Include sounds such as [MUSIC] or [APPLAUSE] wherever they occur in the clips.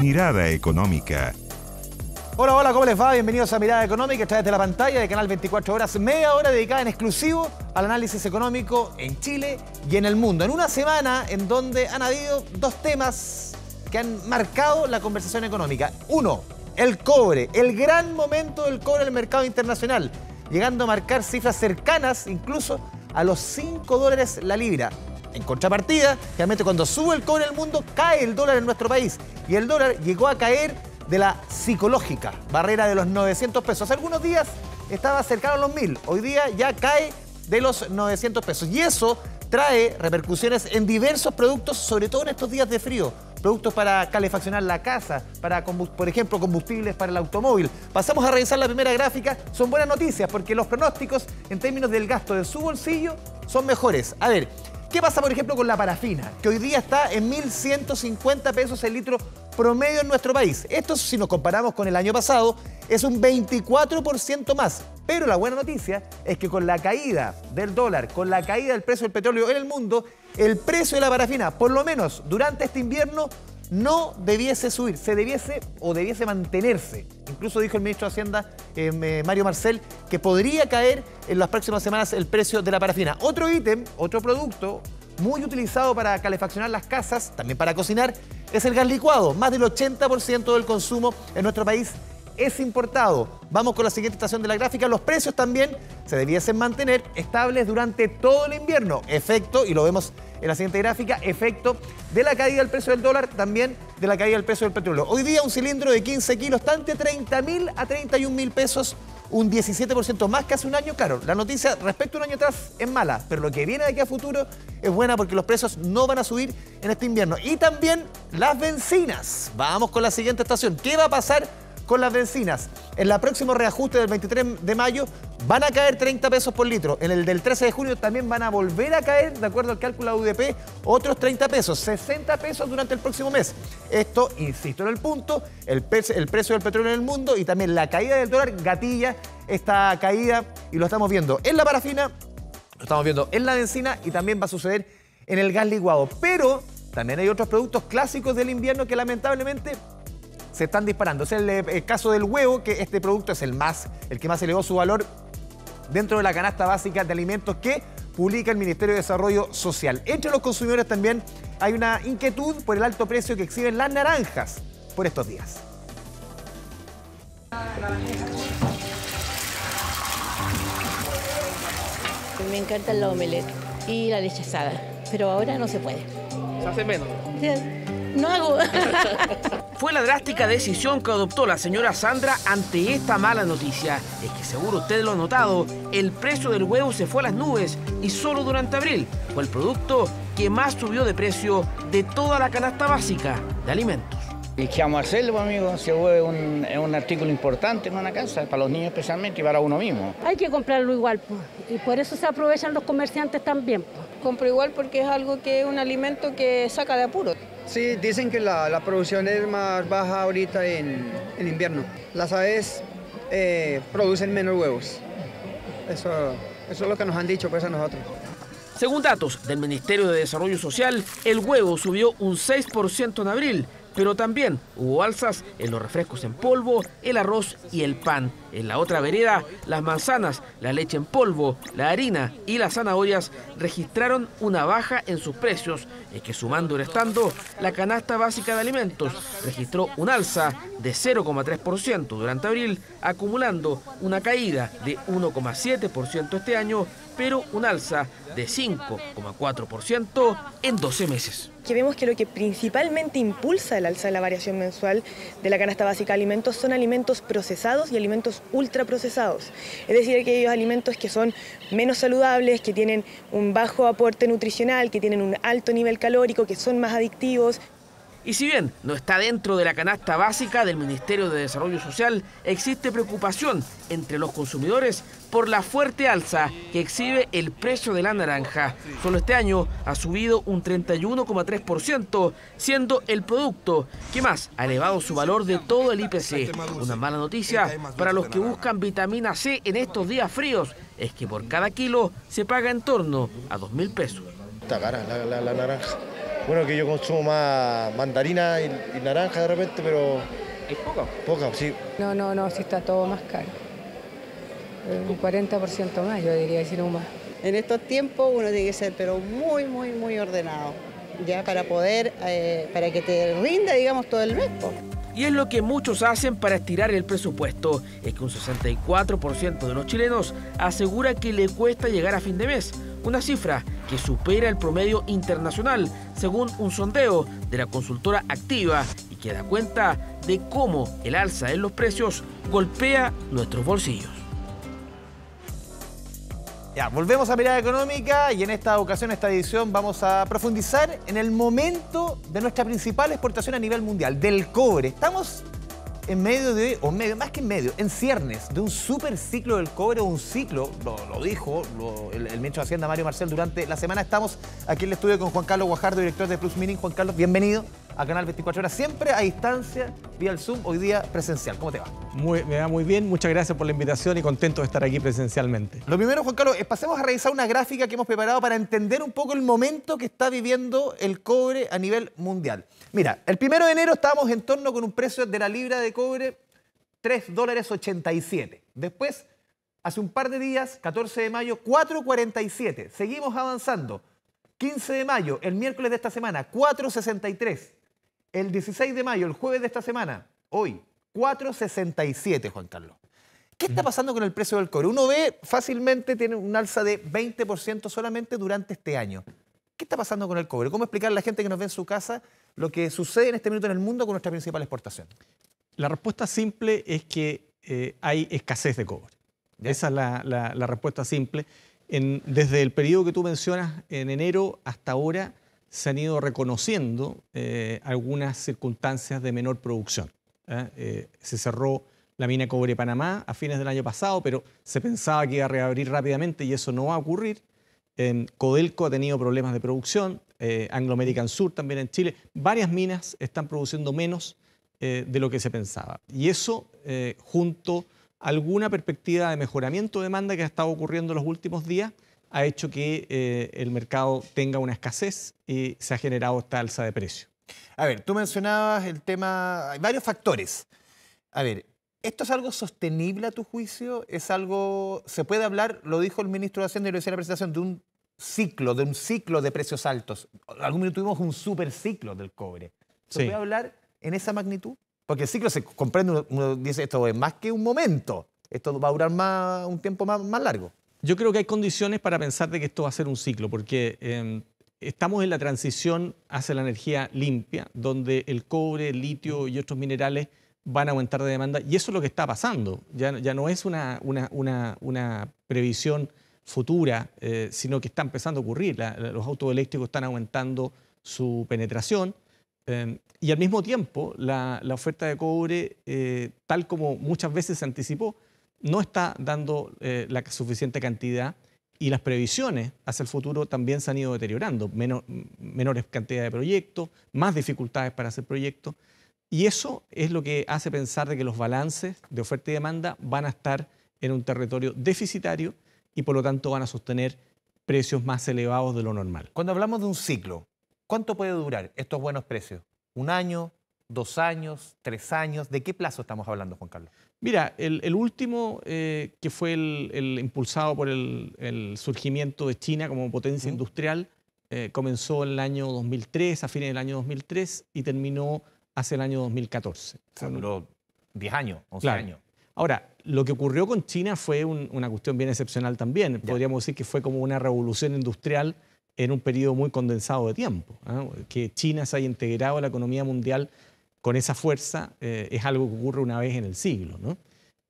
Mirada Económica. Hola, hola, ¿cómo les va? Bienvenidos a Mirada Económica, Está desde la pantalla de Canal 24 Horas, media hora dedicada en exclusivo al análisis económico en Chile y en el mundo. En una semana en donde han habido dos temas que han marcado la conversación económica. Uno, el cobre, el gran momento del cobre en el mercado internacional, llegando a marcar cifras cercanas incluso a los 5 dólares la libra. En contrapartida, realmente cuando sube el cobre del mundo, cae el dólar en nuestro país. Y el dólar llegó a caer de la psicológica barrera de los 900 pesos. Hace algunos días estaba cercano a los 1000, hoy día ya cae de los 900 pesos. Y eso trae repercusiones en diversos productos, sobre todo en estos días de frío productos para calefaccionar la casa, para, por ejemplo, combustibles para el automóvil. Pasamos a revisar la primera gráfica. Son buenas noticias porque los pronósticos en términos del gasto de su bolsillo son mejores. A ver, ¿Qué pasa, por ejemplo, con la parafina? Que hoy día está en 1.150 pesos el litro promedio en nuestro país. Esto, si nos comparamos con el año pasado, es un 24% más. Pero la buena noticia es que con la caída del dólar, con la caída del precio del petróleo en el mundo, el precio de la parafina, por lo menos durante este invierno, no debiese subir, se debiese o debiese mantenerse. Incluso dijo el ministro de Hacienda, eh, Mario Marcel, que podría caer en las próximas semanas el precio de la parafina. Otro ítem, otro producto muy utilizado para calefaccionar las casas, también para cocinar, es el gas licuado. Más del 80% del consumo en nuestro país es importado. Vamos con la siguiente estación de la gráfica. Los precios también se debiesen mantener estables durante todo el invierno. Efecto, y lo vemos en la siguiente gráfica, efecto de la caída del precio del dólar, también de la caída del precio del petróleo. Hoy día un cilindro de 15 kilos tanto de 30 mil a 31 mil pesos, un 17% más que hace un año. Claro, la noticia respecto a un año atrás es mala, pero lo que viene de aquí a futuro es buena porque los precios no van a subir en este invierno. Y también las bencinas. Vamos con la siguiente estación. ¿Qué va a pasar? con las bencinas. En el próximo reajuste del 23 de mayo van a caer 30 pesos por litro. En el del 13 de junio también van a volver a caer, de acuerdo al cálculo de UDP, otros 30 pesos, 60 pesos durante el próximo mes. Esto, insisto en el punto, el, el precio del petróleo en el mundo y también la caída del dólar gatilla esta caída y lo estamos viendo en la parafina, lo estamos viendo en la benzina y también va a suceder en el gas licuado. Pero también hay otros productos clásicos del invierno que lamentablemente se están disparando. Es el, eh, caso del huevo, que este producto es el más, el que más elevó su valor dentro de la canasta básica de alimentos que publica el Ministerio de Desarrollo Social. Entre los consumidores también hay una inquietud por el alto precio que exhiben las naranjas por estos días. Me encanta el omelette y la leche pero ahora no se puede. ¿Se hace menos? no hago. [LAUGHS] Fue la drástica decisión que adoptó la señora Sandra ante esta mala noticia. Es que seguro usted lo ha notado, el precio del huevo se fue a las nubes y solo durante abril fue el producto que más subió de precio de toda la canasta básica de alimentos. ¿Y qué vamos a amigo? es un, artículo importante en una casa, para los niños especialmente y para uno mismo. Hay que comprarlo igual, pues, y por eso se aprovechan los comerciantes también. Pues. Compro igual porque es algo que es un alimento que saca de apuro. Sí, dicen que la, producción es más baja ahorita en, invierno. Las aves eh, producen menos huevos. Eso, es lo que nos han dicho pues a nosotros. Según datos del Ministerio de Desarrollo Social, el huevo subió un 6% en abril pero también hubo alzas en los refrescos en polvo, el arroz y el pan. En la otra vereda, las manzanas, la leche en polvo, la harina y las zanahorias registraron una baja en sus precios, Es que sumando y restando, la canasta básica de alimentos registró un alza de 0,3% durante abril, acumulando una caída de 1,7% este año pero un alza de 5,4% en 12 meses. Que vemos que lo que principalmente impulsa el alza de la variación mensual de la canasta básica de alimentos son alimentos procesados y alimentos ultraprocesados. Es decir, aquellos alimentos que son menos saludables, que tienen un bajo aporte nutricional, que tienen un alto nivel calórico, que son más adictivos. Y si bien no está dentro de la canasta básica del Ministerio de Desarrollo Social, existe preocupación entre los consumidores por la fuerte alza que exhibe el precio de la naranja. Solo este año ha subido un 31,3%, siendo el producto que más ha elevado su valor de todo el IPC. Una mala noticia para los que buscan vitamina C en estos días fríos es que por cada kilo se paga en torno a 2.000 pesos. Está cara la, naranja. Bueno, que yo consumo más mandarina y, naranja de repente, pero... ¿Hay poca? Poca, sí. No, no, no, sí está todo más caro. Un 40% más, yo diría, decir no más. En estos tiempos uno tiene que ser, pero muy, muy, muy ordenado, ya para poder, eh, para que te rinda, digamos, todo el mes. Y es lo que muchos hacen para estirar el presupuesto. Es que un 64% de los chilenos asegura que le cuesta llegar a fin de mes, una cifra que supera el promedio internacional, según un sondeo de la consultora Activa y que da cuenta de cómo el alza en los precios golpea nuestros bolsillos. Ya, volvemos a Mirada Económica y en esta ocasión, esta edición, vamos a profundizar en el momento de nuestra principal exportación a nivel mundial, del cobre. Estamos en medio de, o medio, más que en medio, en ciernes de un super ciclo del cobre, un ciclo, lo, dijo el, el, ministro de Hacienda Mario Marcel durante la semana. Estamos aquí en el estudio con Juan Carlos Guajardo, director de Plus Mining. Juan Carlos, bienvenido a Canal 24 Horas, siempre a distancia, vía el Zoom, hoy día presencial. ¿Cómo te va? me va muy bien, muchas gracias por la invitación y contento de estar aquí presencialmente. Lo primero, Juan Carlos, es pasemos a revisar una gráfica que hemos preparado para entender un poco el momento que está viviendo el cobre a nivel mundial. Mira, el primero de enero estábamos en torno con un precio de la libra de cobre 3 dólares 87. Después, hace un par de días, 14 de mayo, 4.47. Seguimos avanzando. 15 de mayo, el miércoles de esta semana, 4.63 el 16 de mayo, el jueves de esta semana, hoy, 4.67, Juan Carlos. ¿Qué está pasando con el precio del cobre? Uno ve fácilmente, tiene un alza de 20% solamente durante este año. ¿Qué está pasando con el cobre? ¿Cómo explicar a la gente que nos ve en su casa lo que sucede en este minuto en el mundo con nuestra principal exportación? La respuesta simple es que eh, hay escasez de cobre. Esa es la, respuesta simple. desde el periodo que tú mencionas, en enero hasta ahora, se han ido reconociendo eh, algunas circunstancias de menor producción. ¿eh? Eh, se cerró la mina Cobre Panamá a fines del año pasado, pero se pensaba que iba a reabrir rápidamente y eso no va a ocurrir. Em, Codelco ha tenido problemas de producción, Anglo American Sur también en Chile. Varias minas están produciendo menos de lo que se pensaba. Y eso, junto a alguna perspectiva de mejoramiento de demanda que ha estado ocurriendo en los últimos días, ha hecho que eh, el mercado tenga una escasez y se ha generado esta alza de precio. A ver, tú mencionabas el tema, hay varios factores. A ver, ¿esto es algo sostenible a tu juicio? ¿Es algo, se puede hablar, lo dijo el ministro de Hacienda y lo decía en la presentación, de un ciclo, de un ciclo de precios altos? Algún minuto tuvimos un super ciclo del cobre. ¿Se puede hablar en esa magnitud? Porque el ciclo se comprende, uno dice, esto es más que un momento, esto va a durar más, un tiempo más largo. Yo creo que hay condiciones para pensar de que esto va a ser un ciclo, porque em, estamos en la transición hacia la energía limpia, donde el cobre, el litio y otros minerales van a aumentar de demanda, y eso es lo que está pasando. Ya, no es una, previsión futura, eh, sino que está empezando a ocurrir. los autos eléctricos están aumentando su penetración. Em, y al mismo tiempo, la, oferta de cobre, eh, tal como muchas veces se anticipó, no está dando eh, la suficiente cantidad y las previsiones hacia el futuro también se han ido deteriorando. menores cantidades de proyectos, más dificultades para hacer proyectos. Y eso es lo que hace pensar de que los balances de oferta y demanda van a estar en un territorio deficitario y por lo tanto van a sostener precios más elevados de lo normal. Cuando hablamos de un ciclo, ¿cuánto puede durar estos buenos precios? ¿Un año? ¿Dos años? ¿Tres años? ¿De qué plazo estamos hablando, Juan Carlos? Mira, el, último, eh, que fue el, impulsado por el, surgimiento de China como potencia industrial, eh, comenzó en el año 2003, a fines del año 2003, y terminó hace el año 2014. duró 10 años, 11 años. Ahora, lo que ocurrió con China fue una cuestión bien excepcional también. Podríamos decir que fue como una revolución industrial en un periodo muy condensado de tiempo, ¿ah? que China se haya integrado a la economía mundial con esa fuerza eh, es algo que ocurre una vez en el siglo.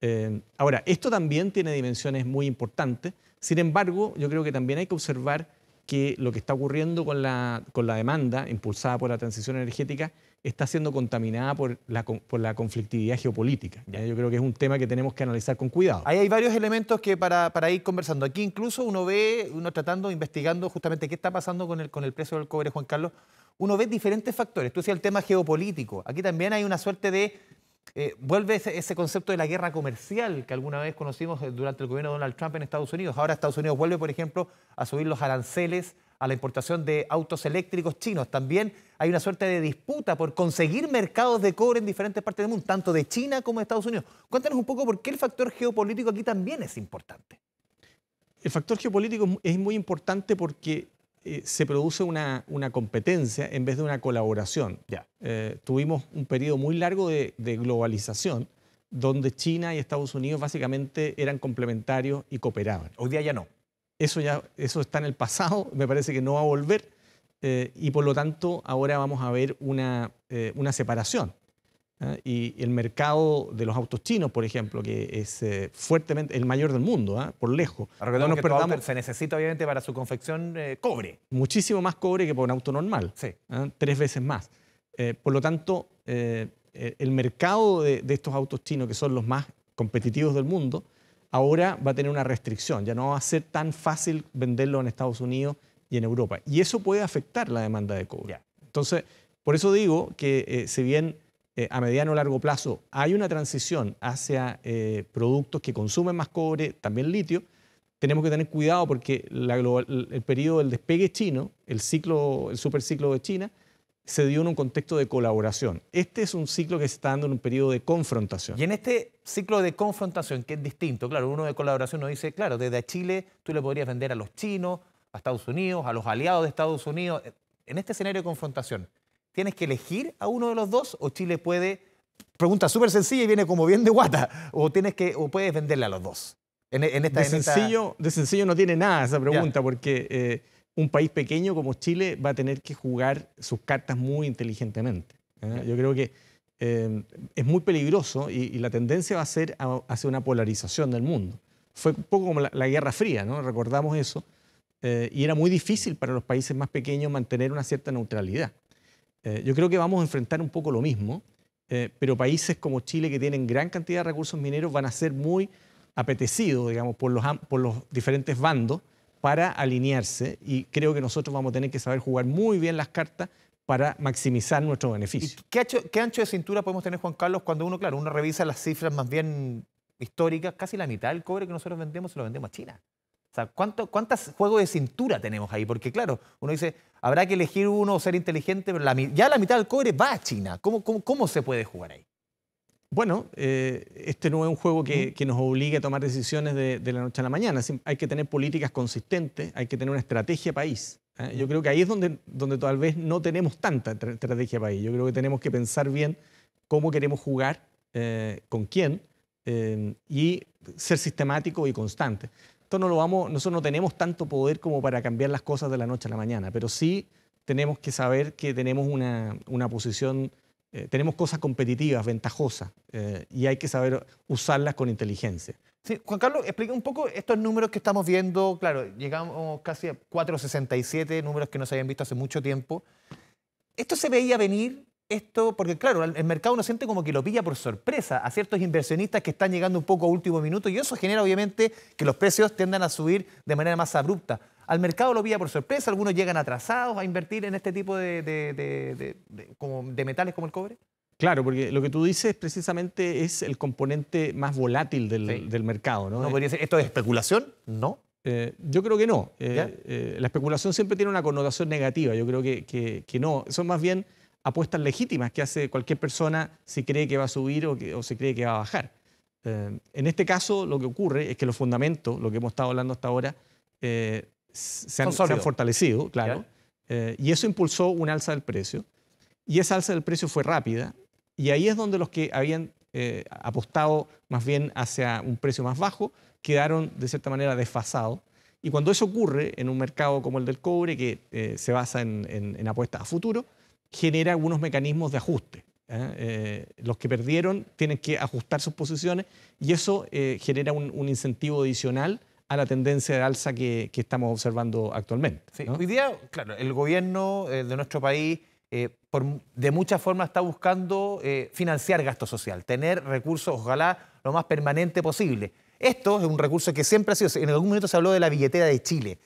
Eh, ahora, esto también tiene dimensiones muy importantes, sin embargo, yo creo que también hay que observar que lo que está ocurriendo con la demanda impulsada por la transición energética está siendo contaminada por la, por la conflictividad geopolítica. Yo creo que es un tema que tenemos que analizar con cuidado. hay varios elementos que para, ir conversando. Aquí incluso uno ve, uno tratando, investigando justamente qué está pasando con el, con el precio del cobre, Juan Carlos, uno ve diferentes factores. Tú decías el tema geopolítico. Aquí también hay una suerte de... Eh, vuelve ese, ese, concepto de la guerra comercial que alguna vez conocimos eh, durante el gobierno de Donald Trump en Estados Unidos. Ahora Estados Unidos vuelve, por ejemplo, a subir los aranceles a la importación de autos eléctricos chinos. También hay una suerte de disputa por conseguir mercados de cobre en diferentes partes del mundo, tanto de China como de Estados Unidos. Cuéntanos un poco por qué el factor geopolítico aquí también es importante. El factor geopolítico es muy importante porque eh, se produce una, competencia en vez de una colaboración. Ya eh, tuvimos un periodo muy largo de, de, globalización donde China y Estados Unidos básicamente eran complementarios y cooperaban. Hoy día ya no eso ya eso está en el pasado, [LAUGHS] me parece que no va a volver eh, y por lo tanto ahora vamos a ver una, eh, una separación. Y el mercado de los autos chinos, por ejemplo, que es eh, fuertemente el mayor del mundo, ¿ah? por lejos. se necesita obviamente para su confección cobre. Muchísimo más cobre que por un auto normal, ¿ah? tres veces más. por lo tanto, el mercado de, de estos autos chinos, que son los más competitivos del mundo, ahora va a tener una restricción, ya no va a ser tan fácil venderlo en Estados Unidos y en Europa. Y eso puede afectar la demanda de cobre. Entonces, por eso digo que eh, si bien eh, a mediano o largo plazo hay una transición hacia eh, productos que consumen más cobre, también litio, tenemos que tener cuidado porque el periodo del despegue chino, el ciclo, el superciclo de China, se dio en un contexto de colaboración. Este es un ciclo que se está dando en un periodo de confrontación. Y en este ciclo de confrontación, que es distinto, claro, uno de colaboración nos dice, claro, desde Chile tú le podrías vender a los chinos, a Estados Unidos, a los aliados de Estados Unidos. En este escenario de confrontación, ¿tienes que elegir a uno de los dos o Chile puede... Pregunta súper sencilla y viene como bien de guata. ¿O, tienes que, o puedes venderle a los dos? de, sencillo, de sencillo no tiene nada esa pregunta porque... Eh, un país pequeño como Chile va a tener que jugar sus cartas muy inteligentemente. ¿ah? Yo creo que eh, es muy peligroso y, la tendencia va a ser hacia una polarización del mundo. Fue un poco como la, Guerra Fría, ¿no? recordamos eso, eh, y era muy difícil para los países más pequeños mantener una cierta neutralidad. Eh, yo creo que vamos a enfrentar un poco lo mismo, pero países como Chile que tienen gran cantidad de recursos mineros van a ser muy apetecidos, digamos, por los diferentes bandos para alinearse y creo que nosotros vamos a tener que saber jugar muy bien las cartas para maximizar nuestro beneficio. qué, ancho, de cintura podemos tener, Juan Carlos, cuando uno, claro, uno revisa las cifras más bien históricas, casi la mitad del cobre que nosotros vendemos se lo vendemos a China? O sea, ¿cuánto, ¿cuántos juegos de cintura tenemos ahí? Porque claro, uno dice, habrá que elegir uno o ser inteligente, pero ya la mitad del cobre va a China. cómo se puede jugar ahí? bueno, eh, este no es un juego que, nos obligue a tomar decisiones de, la noche a la mañana. Hay que tener políticas consistentes, hay que tener una estrategia país. ¿eh? Yo creo que ahí es donde, tal vez no tenemos tanta estrategia país. Yo creo que tenemos que pensar bien cómo queremos jugar, eh, con quién, em, y ser sistemático y constante. Esto lo vamos, nosotros no tenemos tanto poder como para cambiar las cosas de la noche a la mañana, pero sí tenemos que saber que tenemos una, una posición eh, tenemos cosas competitivas, ventajosas, eh, y hay que saber usarlas con inteligencia. Juan Carlos, explica un poco estos números que estamos viendo. Claro, llegamos casi a 467, números que no se habían visto hace mucho tiempo. ¿Esto se veía venir? Esto, porque claro, el mercado no siente como que lo pilla por sorpresa a ciertos inversionistas que están llegando un poco a último minuto y eso genera obviamente que los precios tiendan a subir de manera más abrupta. Al mercado lo vía por sorpresa, algunos llegan atrasados a invertir en este tipo de, metales como el cobre. Claro, porque lo que tú dices precisamente es el componente más volátil del, mercado. ¿no? podría ¿Esto es especulación? No. Eh, yo creo que no. Eh, eh, la especulación siempre tiene una connotación negativa. Yo creo que, no. Son más bien apuestas legítimas que hace cualquier persona si cree que va a subir o, que, o si cree que va a bajar. en este caso, lo que ocurre es que los fundamentos, lo que hemos estado hablando hasta ahora, se han, fortalecido, claro. Eh, y eso impulsó una alza del precio. Y esa alza del precio fue rápida. Y ahí es donde los que habían eh, apostado más bien hacia un precio más bajo quedaron de cierta manera desfasados. Y cuando eso ocurre en un mercado como el del cobre, que eh, se basa en, apuestas a futuro, genera algunos mecanismos de ajuste. los que perdieron tienen que ajustar sus posiciones y eso genera un, incentivo adicional a la tendencia de alza que, estamos observando actualmente. Hoy día, claro, el gobierno eh, de nuestro país eh, de muchas formas está buscando eh, financiar gasto social, tener recursos, ojalá, lo más permanente posible. Esto es un recurso que siempre ha sido, en algún momento se habló de la billetera de Chile.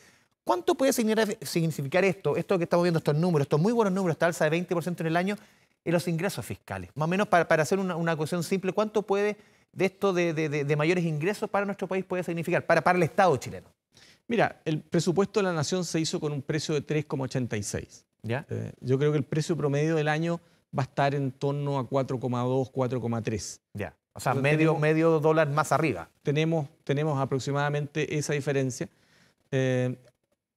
¿Cuánto puede significar esto, esto que estamos viendo, estos números, estos muy buenos números, esta alza de 20% en el año, en los ingresos fiscales? Más o menos para, hacer una, una cuestión simple, ¿cuánto puede de esto de, mayores ingresos para nuestro país puede significar, para, para el Estado chileno? Mira, el presupuesto de la nación se hizo con un precio de 3,86. ¿Ya? Eh, yo creo que el precio promedio del año va a estar en torno a 4,2, 4,3. Ya. O sea, medio, medio dólar más arriba. Tenemos, tenemos aproximadamente esa diferencia. Eh,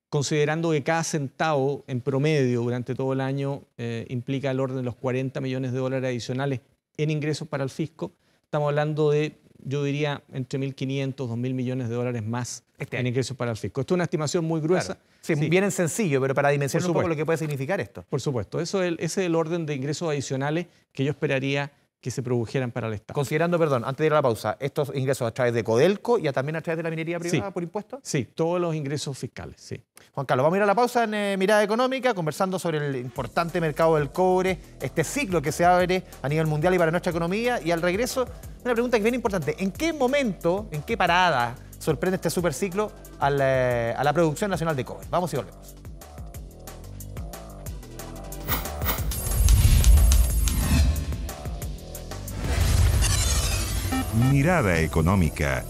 considerando que cada centavo en promedio durante todo el año eh, implica el orden de los 40 millones de dólares adicionales en ingresos para el fisco, Estamos hablando de, yo diría, entre 1.500, 2.000 millones de dólares más este en ingresos para el fisco. Esto es una estimación muy gruesa. Sí, bien sencillo, pero para dimensionar un poco lo que puede significar esto. Por supuesto, eso es, ese es el orden de ingresos adicionales que yo esperaría que se produjeran para el Estado. Considerando, perdón, antes de ir a la pausa, estos ingresos a través de Codelco y también a través de la minería privada por impuestos. Sí, todos los ingresos fiscales, sí. Juan Carlos, vamos a ir a la pausa en eh, Mirada Económica, conversando sobre el importante mercado del cobre, este ciclo que se abre a nivel mundial y para nuestra economía. Y al regreso, una pregunta que es bien importante. ¿En qué momento, en qué parada sorprende este superciclo a la, eh, a la producción nacional de cobre? Vamos y volvemos. mirada económica.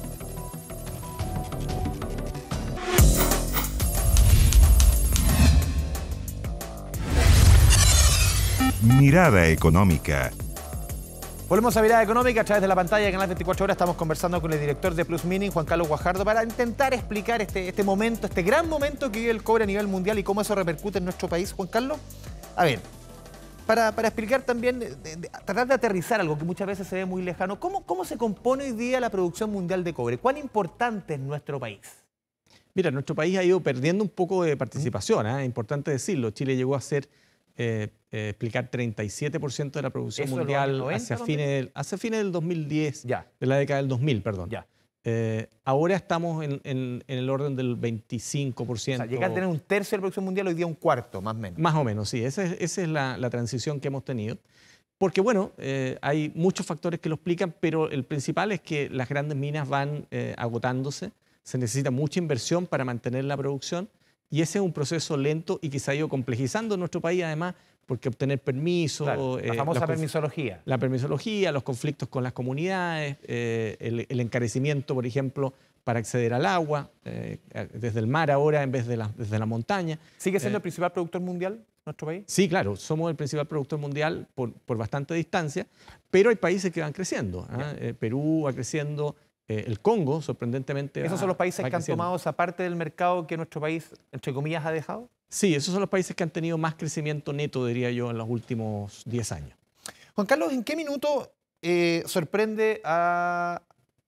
Mirada económica. Volvemos a Mirada Económica a través de la pantalla de Canal 24 Horas. Estamos conversando con el director de Plus Mining, Juan Carlos Guajardo, para intentar explicar este, este momento, este gran momento que vive el cobre a nivel mundial y cómo eso repercute en nuestro país. Juan Carlos, a ver, para, explicar también, tratar de aterrizar algo que muchas veces se ve muy lejano, ¿cómo, se compone hoy día la producción mundial de cobre? ¿Cuán importante es nuestro país? Mira, nuestro país ha ido perdiendo un poco de participación, es ¿eh? importante decirlo. Chile llegó a ser, eh, eh, explicar, 37% de la producción mundial hacia, fines del, fines del 2010, ya. de la década del 2000, perdón. Eh, ahora estamos en, el orden del 25%. O sea, llega a tener un tercio de la producción mundial, hoy día un cuarto, más o menos. Más o menos, sí. Esa es, la, transición que hemos tenido. Porque, bueno, eh, hay muchos factores que lo explican, pero el principal es que las grandes minas van eh, agotándose, se necesita mucha inversión para mantener la producción y ese es un proceso lento y que se ha ido complejizando en nuestro país, además, porque obtener permiso. la eh, famosa permisología. La permisología, los conflictos con las comunidades, eh, el, encarecimiento, por ejemplo, para acceder al agua, eh, desde el mar ahora en vez de la, desde la montaña. ¿Sigue siendo el principal productor mundial nuestro país? Sí, claro, somos el principal productor mundial por, por bastante distancia, pero hay países que van creciendo. ¿ah? Perú va creciendo, el Congo, sorprendentemente. ¿Esos son los países que han tomado esa parte del mercado que nuestro país, entre comillas, ha dejado? Sí, esos son los países que han tenido más crecimiento neto, diría yo, en los últimos 10 años. Juan Carlos, ¿en qué minuto eh, sorprende a,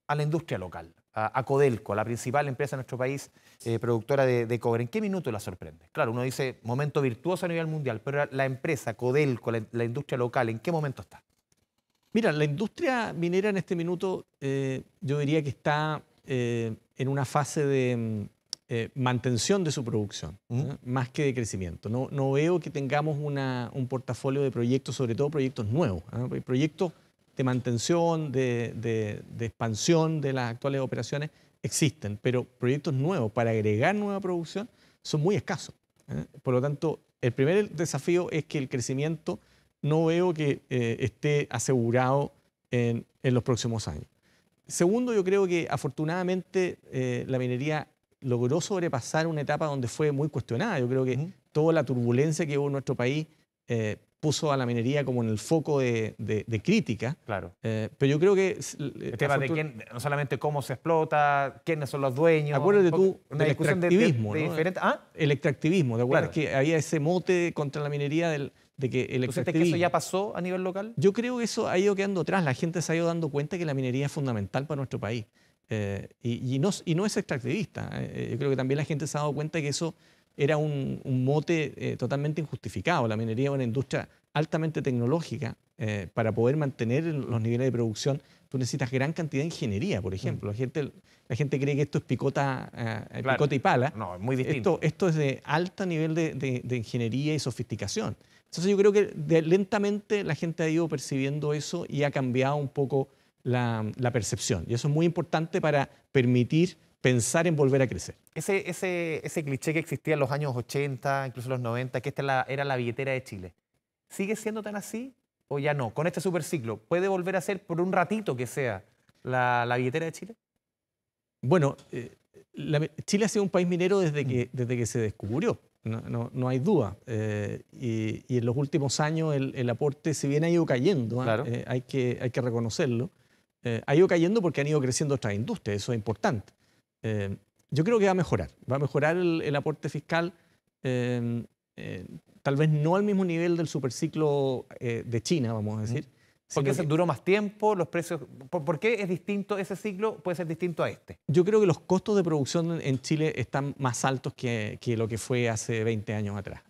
la industria local, a, Codelco, la principal empresa de nuestro país eh, productora de, cobre? ¿En qué minuto la sorprende? Claro, uno dice momento virtuoso a nivel mundial, pero la empresa Codelco, la, industria local, ¿en qué momento está? Mira, la industria minera en este minuto eh, yo diría que está en una fase de mm, eh, mantención de su producción, ¿eh? más que de crecimiento. No, no veo que tengamos una, un portafolio de proyectos, sobre todo proyectos nuevos, ¿eh? proyectos de mantención, de, expansión de las actuales operaciones existen, pero proyectos nuevos para agregar nueva producción son muy escasos. Por lo tanto, el primer desafío es que el crecimiento no veo que esté asegurado en, los próximos años. Segundo, yo creo que afortunadamente la minería logró sobrepasar una etapa donde fue muy cuestionada. Yo creo que toda la turbulencia que hubo en nuestro país eh, puso a la minería como en el foco de, de, crítica. Claro. Eh, pero yo creo que... El tema de quién, no solamente cómo se explota, quiénes son los dueños... Acuérdate tú del extractivismo. ¿no? ¿Ah? El extractivismo, de acuerdo. Claro. Que había ese mote contra la minería del... De que el extractivismo. que eso ya pasó a nivel local? Yo creo que eso ha ido quedando atrás. La gente se ha ido dando cuenta que la minería es fundamental para nuestro país. Eh, y, no, y, no, es extractivista. Eh, yo creo que también la gente se ha dado cuenta que eso era un, mote eh, totalmente injustificado. La minería es una industria altamente tecnológica. para poder mantener los niveles de producción, tú necesitas gran cantidad de ingeniería, por mm. ejemplo. La, gente, la gente cree que esto es picota, picota y pala. No, es muy distinto. Esto, es de alto nivel de, de, ingeniería y sofisticación. Entonces yo creo que lentamente la gente ha ido percibiendo eso y ha cambiado un poco la, percepción. Y eso es muy importante para permitir pensar en volver a crecer. Ese, ese, cliché que existía en los años 80, incluso los 90, que esta era la billetera de Chile, ¿sigue siendo tan así o ya no? Con este superciclo, ¿puede volver a ser por un ratito que sea la, la billetera de Chile? Bueno, eh, Chile ha sido un país minero desde que, mm. desde que se descubrió, no, hay duda. Eh, y, en los últimos años el, aporte, si bien ha ido cayendo, ¿ah? eh, hay, que, hay que reconocerlo, eh, ha ido cayendo porque han ido creciendo otras industrias, eso es importante. Eh, yo creo que va a mejorar, va a mejorar el, aporte fiscal, eh, tal vez no al mismo nivel del superciclo de China, vamos a decir. Porque se duró más tiempo, los precios. ¿por, qué es distinto ese ciclo? Puede ser distinto a este. Yo creo que los costos de producción en Chile están más altos que, que lo que fue hace 20 años atrás.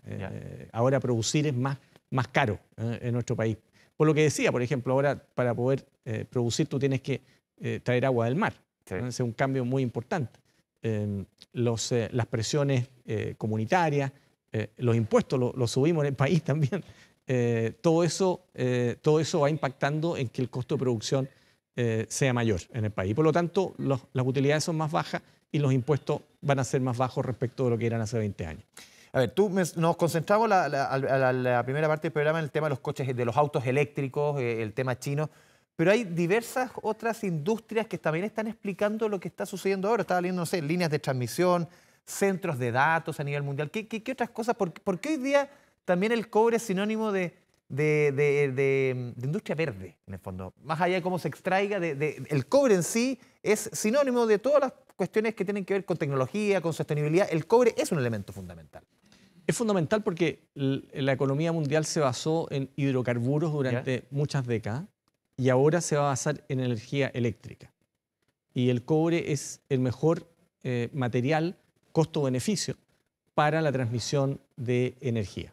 ahora producir es más, más caro en nuestro país por lo que decía, por ejemplo, ahora para poder eh, producir tú tienes que eh, traer agua del mar. Es un cambio muy importante. Em, los, eh, las presiones comunitarias, los impuestos los subimos en el país [LAUGHS] también. todo, eso, todo eso va impactando en que el costo de producción sea mayor en el país. por lo tanto, las utilidades son más bajas y los impuestos van a ser más bajos respecto de lo que eran hace 20 años. A ver, tú nos concentramos la, la, primera parte del programa en el tema de los coches, de los autos eléctricos, eh, el tema chino. Pero hay diversas otras industrias que también están explicando lo que está sucediendo ahora. Está leyendo, no sé, líneas de transmisión, centros de datos a nivel mundial. ¿Qué, otras cosas? Porque hoy día también el cobre es sinónimo de, de, industria verde, en el fondo? Más allá de cómo se extraiga, el cobre en sí es sinónimo de todas las cuestiones que tienen que ver con tecnología, con sostenibilidad. El cobre es un elemento fundamental. Es fundamental porque la economía mundial se basó en hidrocarburos durante muchas décadas y ahora se va a basar en energía eléctrica. Y el cobre es el mejor eh, material costo-beneficio para la transmisión de energía.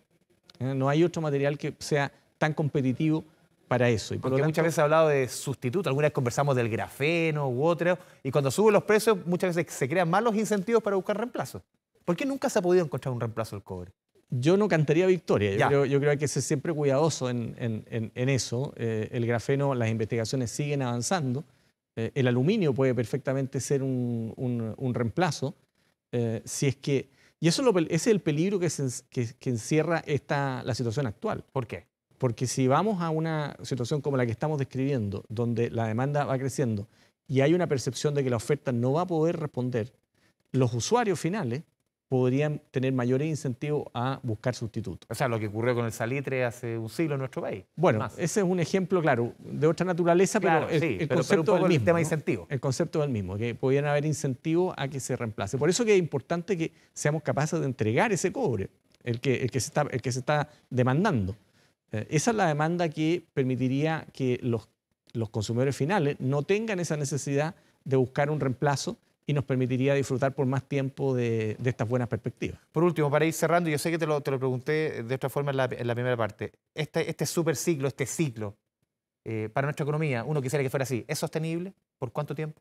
¿Eh? No hay otro material que sea tan competitivo para eso. Y Porque muchas veces he hablado de sustituto, algunas vez conversamos del grafeno u otro, y cuando suben los precios muchas veces se crean malos incentivos para buscar reemplazos. ¿Por qué nunca se ha podido encontrar un reemplazo al cobre? Yo no cantaría victoria. Yo creo, que hay que ser siempre cuidadoso en, eso. Eh, el grafeno, las investigaciones siguen avanzando. Eh, el aluminio puede perfectamente ser un, reemplazo. Eh, si es que. Y eso es ese es el peligro que, encierra esta, la situación actual. ¿Por qué? Porque si vamos a una situación como la que estamos describiendo, donde la demanda va creciendo y hay una percepción de que la oferta no va a poder responder, los usuarios finales podrían tener mayores incentivos a buscar sustitutos. O sea, lo que ocurrió con el salitre hace un siglo en nuestro país. Bueno, ese es un ejemplo, claro, de otra naturaleza, pero el, concepto es el mismo. El concepto es mismo, que podrían haber incentivos a que se reemplace. Por eso que es importante que seamos capaces de entregar ese cobre, el que, se, está, demandando. Eh, esa es la demanda que permitiría que los, los consumidores finales no tengan esa necesidad de buscar un reemplazo y nos permitiría disfrutar por más tiempo de, estas buenas perspectivas. Por último, para ir cerrando, yo sé que te lo, te lo pregunté de otra forma en la, primera parte, este, este super ciclo, este ciclo eh, para nuestra economía, uno quisiera que fuera así, ¿es sostenible? ¿Por cuánto tiempo?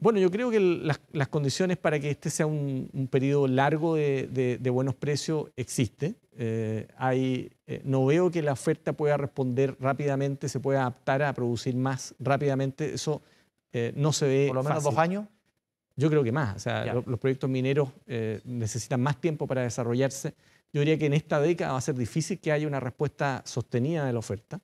Bueno, yo creo que las, las, condiciones para que este sea un, periodo largo de, de, buenos precios existen. Eh, hay, eh, no veo que la oferta pueda responder rápidamente, se pueda adaptar a producir más rápidamente. Eso no se ve. ¿Por lo menos dos años? Yo creo que más. O sea, los, proyectos mineros eh, necesitan más tiempo para desarrollarse. Yo diría que en esta década va a ser difícil que haya una respuesta sostenida de la oferta.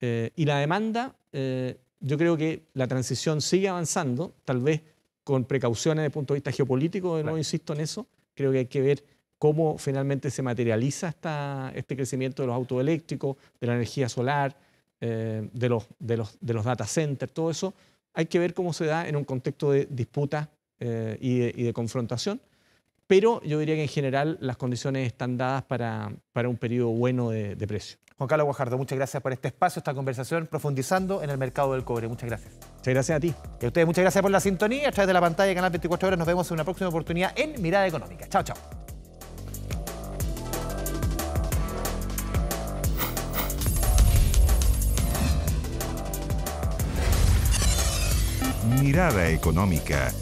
Eh, y la demanda, eh, yo creo que la transición sigue avanzando, tal vez con precauciones desde el punto de vista geopolítico, no insisto en eso. Creo que hay que ver cómo finalmente se materializa esta, este crecimiento de los autos eléctricos, de la energía solar, de, los, de, los, de los data centers, todo eso. Hay que ver cómo se da en un contexto de disputa eh, y, de, confrontación, pero yo diría que en general las condiciones están dadas para, para un periodo bueno de, precio. Juan Carlos Guajardo, muchas gracias por este espacio, esta conversación, profundizando en el mercado del cobre. Muchas gracias. Muchas gracias a ti. Y a ustedes, muchas gracias por la sintonía. A través de la pantalla de Canal 24 Horas nos vemos en una próxima oportunidad en Mirada Económica. Chao, chao. Mirada Económica